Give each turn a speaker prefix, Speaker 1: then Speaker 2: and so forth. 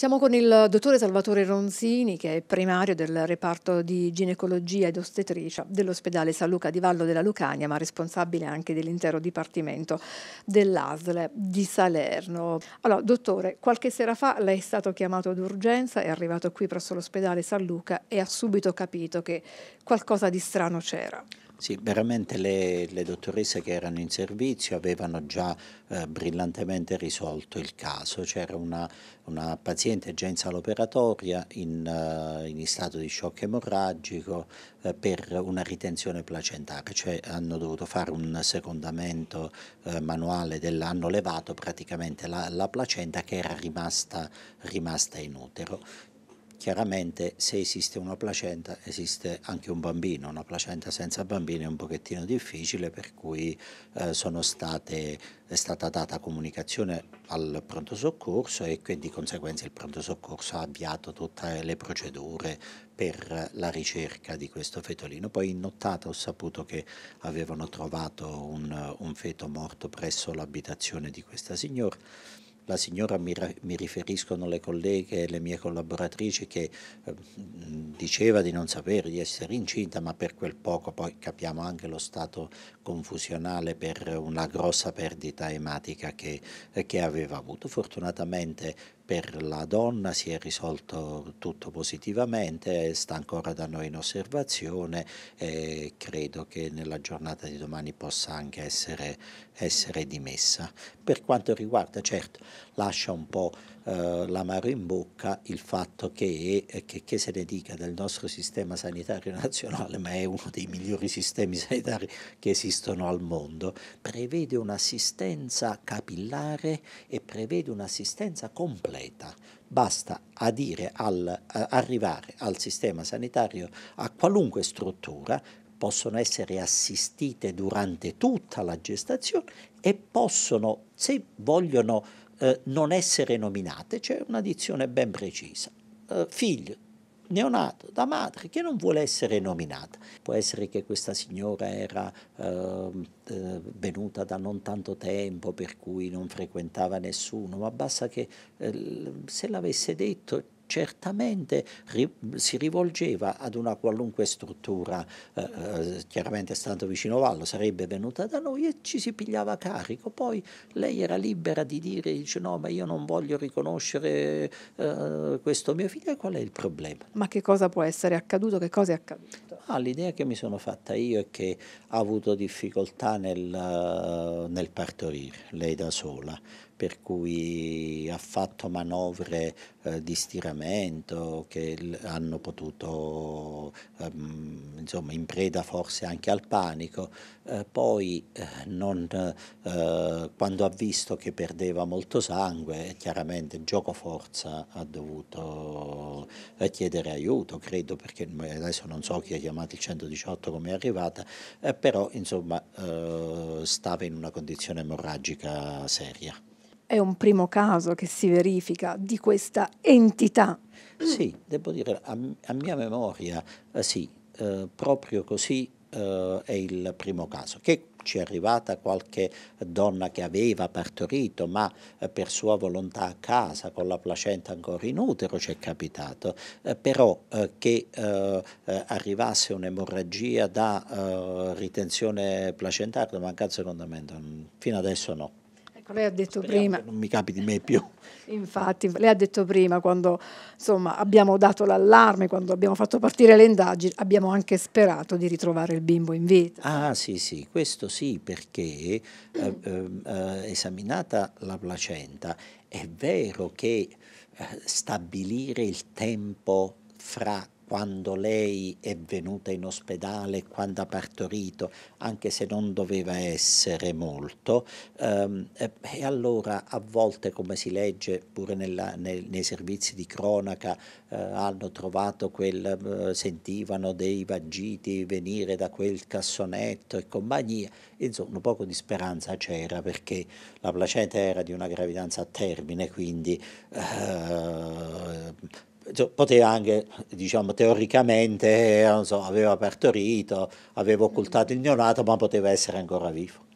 Speaker 1: Siamo con il dottore Salvatore Ronzini, che è primario del reparto di ginecologia ed ostetricia dell'ospedale San Luca di Vallo della Lucania, ma responsabile anche dell'intero dipartimento dell'ASL di Salerno. Allora, dottore, qualche sera fa lei è stato chiamato d'urgenza, è arrivato qui presso l'ospedale San Luca e ha subito capito che qualcosa di strano c'era.
Speaker 2: Sì, veramente le, le, dottoresse che erano in servizio avevano già eh, brillantemente risolto il caso. C'era una, una, paziente già in sala operatoria in, uh, in stato di shock emorragico uh, per una ritenzione placentare, cioè hanno dovuto fare un secondamento uh, manuale, del, hanno levato praticamente la, la, placenta che era rimasta, rimasta in utero chiaramente se esiste una placenta esiste anche un bambino, una placenta senza bambini è un pochettino difficile per cui eh, state, è stata data comunicazione al pronto soccorso e quindi di conseguenza il pronto soccorso ha avviato tutte le procedure per la ricerca di questo fetolino. Poi in nottata ho saputo che avevano trovato un, un feto morto presso l'abitazione di questa signora la signora mi, mi riferiscono le colleghe e le mie collaboratrici che eh, diceva di non sapere di essere incinta, ma per quel poco poi capiamo anche lo stato confusionale per una grossa perdita ematica che, che aveva avuto. Fortunatamente per la donna si è risolto tutto positivamente, sta ancora da noi in osservazione e credo che nella giornata di domani possa anche essere, essere dimessa. Per quanto riguarda, certo, lascia un po' eh, l'amaro in bocca il fatto che, eh, che, che, se ne dica del nostro sistema sanitario nazionale, ma è uno dei migliori sistemi sanitari che esistono al mondo, prevede un'assistenza capillare e prevede un'assistenza completa concreta, basta adire al, eh, arrivare al sistema sanitario a qualunque struttura, possono essere assistite durante tutta la gestazione e possono, se vogliono, eh, non essere nominate, c'è una dizione ben precisa, eh, figlio, neonato, da madre, che non vuole essere nominata. Può essere che questa signora era ehm, eh, venuta da non tanto tempo, per cui non frequentava nessuno, ma basta che eh, se l'avesse detto certamente ri, si rivolgeva ad una qualunque struttura, eh, eh chiaramente stando vicino Vallo, sarebbe venuta da noi e ci si pigliava carico. Poi lei era libera di dire, dice no, ma io non voglio riconoscere eh, questo mio figlio, e qual è il problema?
Speaker 1: Ma che cosa può essere accaduto? Che cosa è accaduto?
Speaker 2: Ah, l'idea che mi sono fatta io è che ha avuto difficoltà nel, eh, nel partorire, lei da sola per cui ha fatto manovre eh, di stiramento che hanno potuto, ehm, insomma, in preda forse anche al panico, eh, poi eh, non, eh, quando ha visto che perdeva molto sangue, eh, chiaramente gioco forza ha dovuto chiedere aiuto, credo, perché adesso non so chi ha chiamato il 118 come è arrivata, però insomma stava in una condizione emorragica seria
Speaker 1: è un primo caso che si verifica di questa entità.
Speaker 2: Sì, devo dire, a, a mia memoria, eh, sì, eh, proprio così eh, è il primo caso, che ci è arrivata qualche donna che aveva partorito, ma eh, per sua volontà a casa, con la placenta ancora in utero, ci è capitato, eh, però eh, che eh, eh arrivasse un'emorragia da ritenzione placentaria, mancanza di fondamento, mm, fino adesso no.
Speaker 1: Lei ha detto Speriamo prima. Non
Speaker 2: mi capiti mai più.
Speaker 1: Infatti, lei ha detto prima, quando insomma, abbiamo dato l'allarme, quando abbiamo fatto partire le indagini, abbiamo anche sperato di ritrovare il bimbo in vita.
Speaker 2: Ah sì, sì, questo sì, perché eh, eh, eh esaminata la placenta, è vero che eh, stabilire il tempo fra quando lei è venuta in ospedale, quando ha partorito, anche se non doveva essere molto. Ehm, eh, e allora a volte, come si legge pure nella, nei, nei, servizi di cronaca, eh, hanno trovato quel, eh, sentivano dei vagiti venire da quel cassonetto e compagnia. Insomma, un poco di speranza c'era perché la placenta era di una gravidanza a termine, quindi eh, cioè, poteva anche, diciamo, teoricamente, so, aveva partorito, aveva occultato il neonato, ma poteva essere ancora vivo.